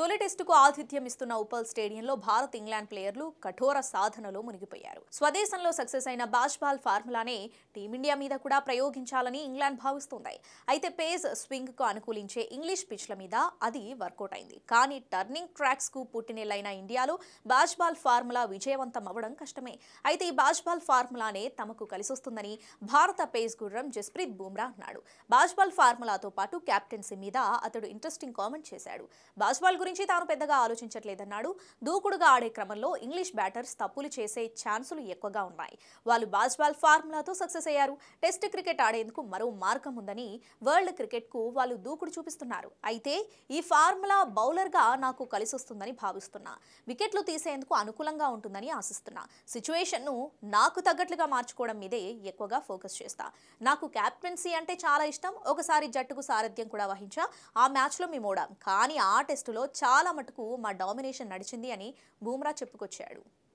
తొలి టెస్టుకు ఆతిథ్యం ఇస్తున్న ఉప్పల్ స్టేడియంలో భారత్ ఇంగ్లాండ్ ప్లేయర్లు కఠోర సాధనలో మునిగిపోయారు స్వదేశంలో సక్సెస్ అయిన బాజ్పాల్ ఫార్ములానే టీమిండియా మీద కూడా ప్రయోగించాలని ఇంగ్లాండ్ భావిస్తోంది అయితే పేజ్ స్వింగ్ కు అనుకూలించే ఇంగ్లీష్ పిచ్ల మీద అది వర్కౌట్ అయింది కానీ టర్నింగ్ ట్రాక్స్ కు పుట్టినేలైన ఇండియాలో బాజ్బాల్ ఫార్ములా విజయవంతం అవ్వడం కష్టమే అయితే ఈ బాజ్బాల్ ఫార్ములానే తమకు కలిసొస్తుందని భారత పేస్ గుర్రం జస్ప్రీత్ బూమ్రా అన్నాడు బాజ్బాల్ ఫార్ములాతో పాటు కెప్టెన్సీ మీద అతడు ఇంట్రెస్టింగ్ కామెంట్ చేశాడు బాజ్బాల్ గురించి గురించి తాను పెద్దగా ఆలోచించట్లేదన్నాడు దూకుడుగా ఆడే క్రమంలో ఇంగ్లీష్ బ్యాటర్స్ తప్పులు చేసే ఛాన్సులు ఎక్కువగా ఉన్నాయి వాళ్ళు బాల్ ఫార్ములాతో సక్సెస్ అయ్యారు టెస్ట్ క్రికెట్ ఆడేందుకు మరో మార్గం ఉందని వరల్డ్ క్రికెట్కు వాళ్ళు దూకుడు చూపిస్తున్నారు అయితే ఈ ఫార్ములా బౌలర్గా నాకు కలిసొస్తుందని భావిస్తున్నా వికెట్లు తీసేందుకు అనుకూలంగా ఉంటుందని ఆశిస్తున్నా సిచ్యువేషన్ను నాకు తగ్గట్లుగా మార్చుకోవడం మీదే ఎక్కువగా ఫోకస్ చేస్తా నాకు క్యాప్టెన్సీ అంటే చాలా ఇష్టం ఒకసారి జట్టుకు సారథ్యం కూడా వహించా ఆ మ్యాచ్లో మేము ఓడాం కానీ ఆ టెస్టులో చాలా మటుకు మా డామినేషన్ నడిచింది అని బూమ్రా చెప్పుకొచ్చాడు